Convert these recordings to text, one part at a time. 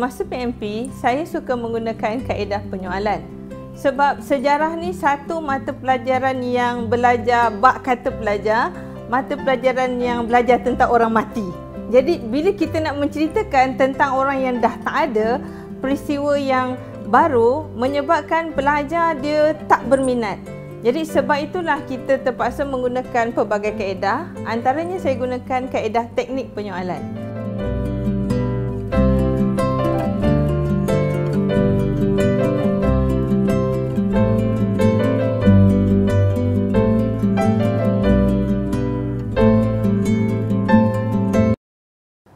Semasa PMP, saya suka menggunakan kaedah penyoalan. Sebab sejarah ni satu mata pelajaran yang belajar bak kata pelajar, mata pelajaran yang belajar tentang orang mati. Jadi bila kita nak menceritakan tentang orang yang dah tak ada, peristiwa yang baru menyebabkan pelajar dia tak berminat. Jadi sebab itulah kita terpaksa menggunakan pelbagai kaedah. Antaranya saya gunakan kaedah teknik penyoalan.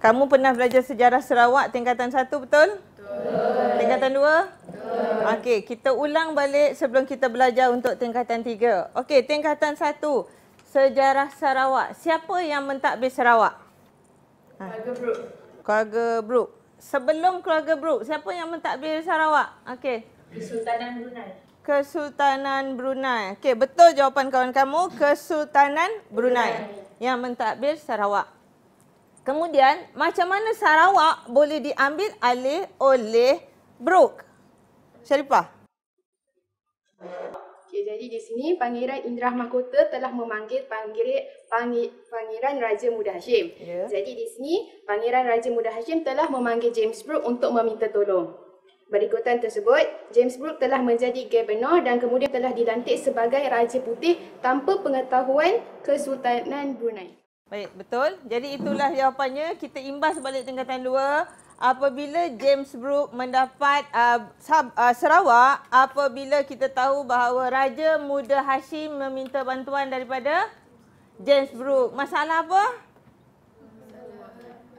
Kamu pernah belajar sejarah Sarawak tingkatan satu betul? Betul. Tingkatan 2? Betul. Okey, kita ulang balik sebelum kita belajar untuk tingkatan tiga. Okey, tingkatan satu, Sejarah Sarawak. Siapa yang mentadbir Sarawak? Ha. Keluarga Brook. Keluarga Brook. Sebelum keluarga Brook, siapa yang mentadbir Sarawak? Okey. Kesultanan Brunei. Kesultanan Brunei. Okey, betul jawapan kawan kamu. Kesultanan Brunei. Brunei. Yang mentadbir Sarawak. Kemudian, macam mana Sarawak boleh diambil alih oleh Brook? Syarifah. Okay, jadi di sini Pangeran Indrah Mahkota telah memanggil Pangeran Pangi, Pangeran Raja Muda Hashim. Yeah. Jadi di sini Pangeran Raja Muda Hashim telah memanggil James Brook untuk meminta tolong. Berikutan tersebut, James Brooke telah menjadi gubernur dan kemudian telah dilantik sebagai Raja Putih tanpa pengetahuan Kesultanan Brunei. Baik, betul. Jadi itulah jawapannya. Kita imbas balik tingkatan dua. Apabila James Brooke mendapat uh, sub, uh, Sarawak, apabila kita tahu bahawa Raja Muda Hashim meminta bantuan daripada James Brooke. Masalah apa?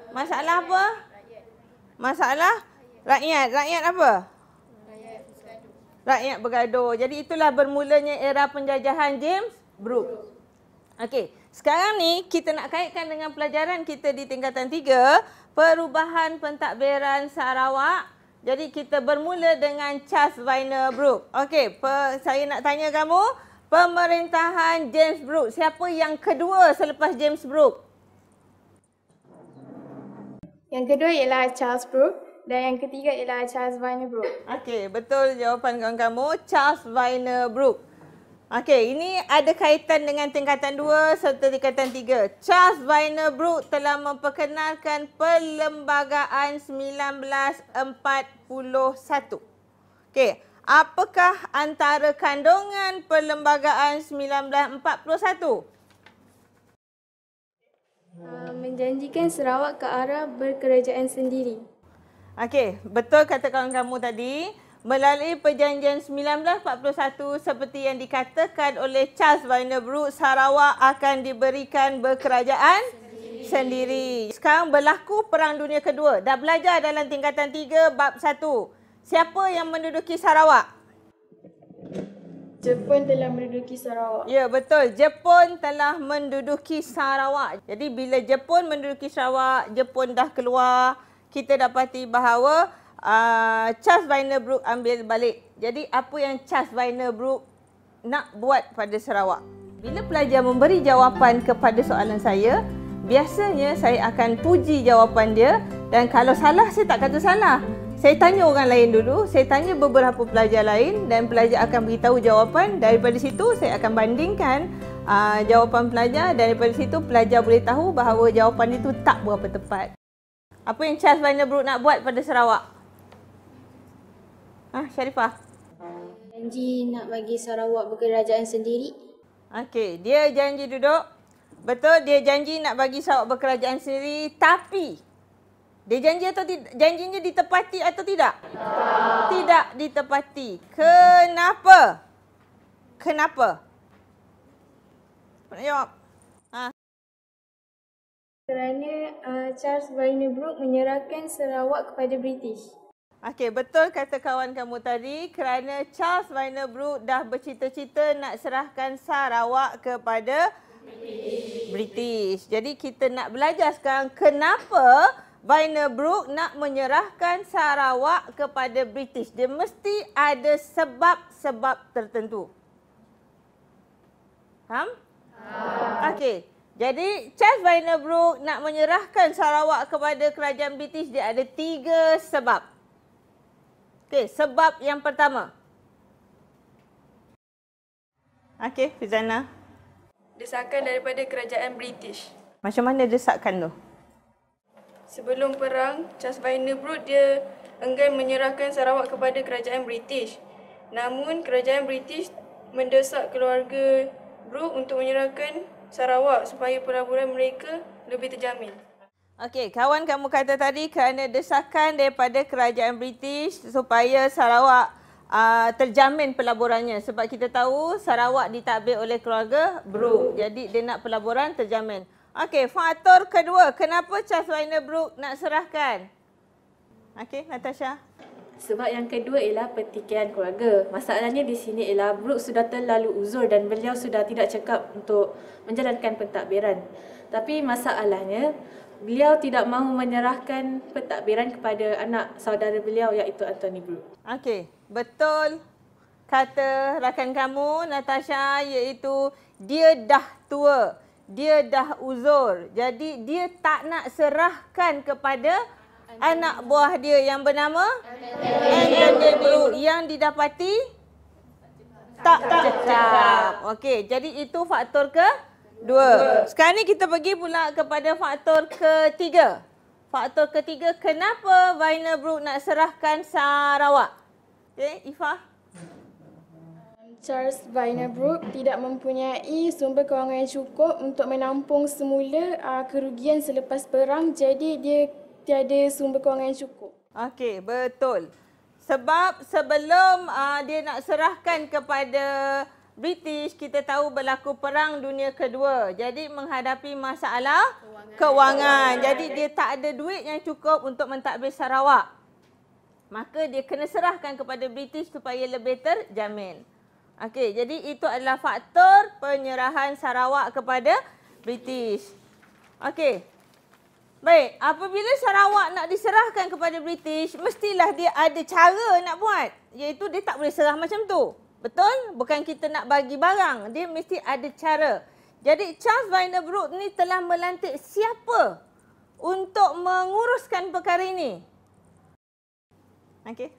Masalah apa? Masalah rakyat. Rakyat apa? Rakyat bergaduh. Jadi itulah bermulanya era penjajahan James Brooke. Okey. Sekarang ni kita nak kaitkan dengan pelajaran kita di tingkatan 3, perubahan pentadbiran Sarawak. Jadi kita bermula dengan Charles Viner Brook. Okey, saya nak tanya kamu, pemerintahan James Brook, siapa yang kedua selepas James Brook? Yang kedua ialah Charles Brook dan yang ketiga ialah Charles Viner Brook. Okey, betul jawapan kawan kamu, Charles Viner Brook. Okey, ini ada kaitan dengan tingkatan 2 serta tingkatan 3. Charles Vinerbrook telah memperkenalkan Perlembagaan 1941. Okey, apakah antara kandungan Perlembagaan 1941? Uh, menjanjikan Sarawak ke arah berkerajaan sendiri. Okey, betul kata kawan kamu tadi melalui perjanjian 1941 seperti yang dikatakan oleh Charles Vanier Brooke Sarawak akan diberikan berkerajaan sendiri. sendiri. Sekarang berlaku Perang Dunia Kedua. Dah belajar dalam tingkatan 3 bab 1. Siapa yang menduduki Sarawak? Jepun telah menduduki Sarawak. Ya, betul. Jepun telah menduduki Sarawak. Jadi bila Jepun menduduki Sarawak, Jepun dah keluar, kita dapati bahawa Ah, Charles Viner Brook ambil balik. Jadi apa yang Charles Viner Brook nak buat pada Sarawak? Bila pelajar memberi jawapan kepada soalan saya, biasanya saya akan puji jawapan dia dan kalau salah saya tak kata salah. Saya tanya orang lain dulu, saya tanya beberapa pelajar lain dan pelajar akan beritahu jawapan. Daripada situ saya akan bandingkan uh, jawapan pelajar. Daripada situ pelajar boleh tahu bahawa jawapan itu tak berapa tepat. Apa yang Charles Vanderbrook nak buat pada Sarawak? Ah, Sharifah. Janji nak bagi Sarawak berkerajaan sendiri. Okey, dia janji duduk. Betul, dia janji nak bagi Sarawak berkerajaan sendiri, tapi dia janji atau tidak? Janjinya ditepati atau tidak? Tidak. Tidak ditepati. Kenapa? Kenapa? Nak jawab. Ha. Kerana uh, Charles Bainerbrook menyerahkan Sarawak kepada British. Okey, betul kata kawan kamu tadi kerana Charles Vinerbrook dah bercita-cita nak serahkan Sarawak kepada British. British. Jadi kita nak belajar sekarang kenapa Vinerbrook nak menyerahkan Sarawak kepada British. Dia mesti ada sebab-sebab tertentu. Ham? Ah. Okey. Jadi Charles Vinerbrook nak menyerahkan Sarawak kepada kerajaan British dia ada tiga sebab. Okey, sebab yang pertama. Okey, Fizana. Desakan daripada kerajaan British. Macam mana desakan tu? Sebelum perang, Charles Vinerbrook dia enggan menyerahkan Sarawak kepada kerajaan British. Namun, kerajaan British mendesak keluarga Brook untuk menyerahkan Sarawak supaya pelaburan mereka lebih terjamin. Okey, kawan kamu kata tadi kerana desakan daripada kerajaan British supaya Sarawak uh, terjamin pelaburannya. Sebab kita tahu Sarawak ditakbir oleh keluarga Brook. Jadi dia nak pelaburan terjamin. Okey, faktor kedua. Kenapa Charles Weiner Brook nak serahkan? Okey, Natasha. Sebab yang kedua ialah pertikaian keluarga. Masalahnya di sini ialah Brook sudah terlalu uzur dan beliau sudah tidak cakap untuk menjalankan pentadbiran. Tapi masalahnya, beliau tidak mahu menyerahkan pentadbiran kepada anak saudara beliau iaitu Anthony Brook. Okey, betul kata rakan kamu Natasha iaitu dia dah tua, dia dah uzur. Jadi dia tak nak serahkan kepada anak buah dia yang bernama Anthony Brook yang didapati tak tetap. Okey, jadi itu faktor ke Dua. Sekarang ni kita pergi pula kepada faktor ketiga. Faktor ketiga, kenapa Vinyl Brook nak serahkan Sarawak? Okay, eh, Ifah. Charles Vinyl Brook tidak mempunyai sumber kewangan yang cukup untuk menampung semula uh, kerugian selepas perang. Jadi, dia tiada sumber kewangan yang cukup. Okey, betul. Sebab sebelum uh, dia nak serahkan kepada... British kita tahu berlaku perang dunia kedua. Jadi menghadapi masalah kewangan. Jadi dia tak ada duit yang cukup untuk mentadbir Sarawak. Maka dia kena serahkan kepada British supaya lebih terjamin. Okay, jadi itu adalah faktor penyerahan Sarawak kepada British. Okay, Baik, apabila Sarawak nak diserahkan kepada British, mestilah dia ada cara nak buat. Iaitu dia tak boleh serah macam tu. Betul? Bukan kita nak bagi barang. Dia mesti ada cara. Jadi Charles Weinerbrook ni telah melantik siapa untuk menguruskan perkara ini? Okey.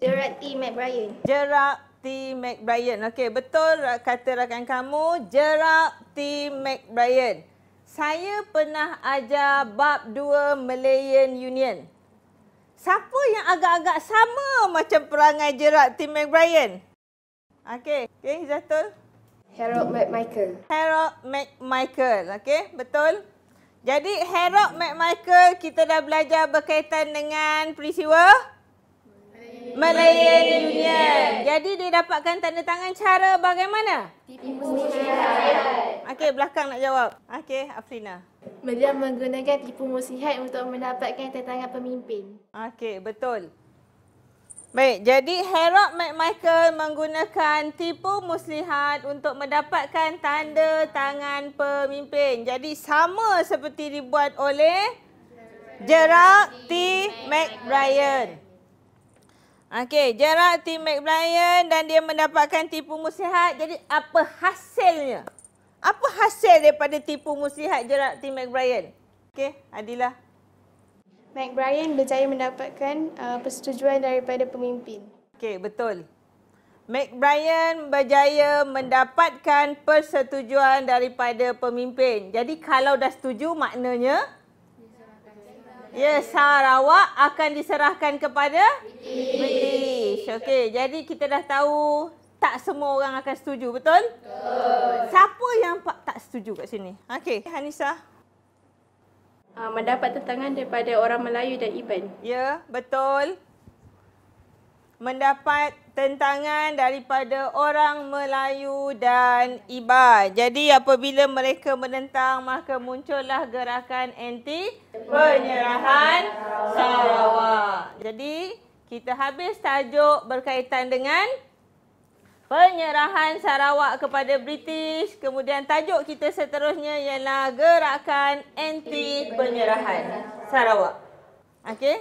Gerard T. McBrien. Gerard T. McBrien. Okey, betul kata rakan kamu. Gerard T. McBrien. Saya pernah ajar bab dua Malayan Union. Siapa yang agak-agak sama macam perangai jerat Tim McBrien? Okey, okey Izatul. Harold McMichael. Harold McMichael, okey, betul. Jadi Harold McMichael kita dah belajar berkaitan dengan peristiwa Malaya Union. Jadi dia dapatkan tanda tangan cara bagaimana? Tipu muslihat. Okey, belakang nak jawab. Okey, Afrina. Beliau menggunakan tipu muslihat untuk mendapatkan tetangan pemimpin. Okey, betul. Baik, jadi Herod McMichael menggunakan tipu muslihat untuk mendapatkan tanda tangan pemimpin. Jadi sama seperti dibuat oleh Gerard T. McBrien. Okey, Gerard T. McBrien dan dia mendapatkan tipu muslihat. Jadi apa hasilnya? Apa hasil daripada tipu muslihat jerat Tim McBrien? Okey, Adila. McBrien berjaya mendapatkan uh, persetujuan daripada pemimpin. Okey, betul. McBrien berjaya mendapatkan persetujuan daripada pemimpin. Jadi kalau dah setuju maknanya Ya, Sarawak akan diserahkan kepada British. Okey, jadi kita dah tahu tak semua orang akan setuju, betul? Betul. Siapa yang tak setuju kat sini? Okey, Hanisa. Uh, mendapat tentangan daripada orang Melayu dan Iban. Ya, betul. Mendapat tentangan daripada orang Melayu dan Iban. Jadi apabila mereka menentang, maka muncullah gerakan anti penyerahan Sarawak. Jadi kita habis tajuk berkaitan dengan penyerahan Sarawak kepada British. Kemudian tajuk kita seterusnya ialah gerakan anti penyerahan Sarawak. Okey.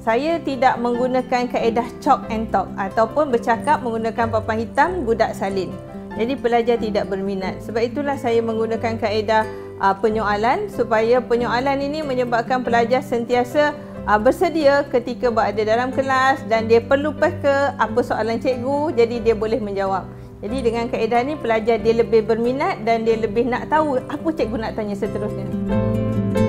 Saya tidak menggunakan kaedah chalk and talk ataupun bercakap menggunakan papan hitam budak salin. Jadi pelajar tidak berminat. Sebab itulah saya menggunakan kaedah uh, penyoalan supaya penyoalan ini menyebabkan pelajar sentiasa uh, bersedia ketika berada dalam kelas dan dia perlu ke apa soalan cikgu jadi dia boleh menjawab. Jadi dengan kaedah ni pelajar dia lebih berminat dan dia lebih nak tahu apa cikgu nak tanya seterusnya.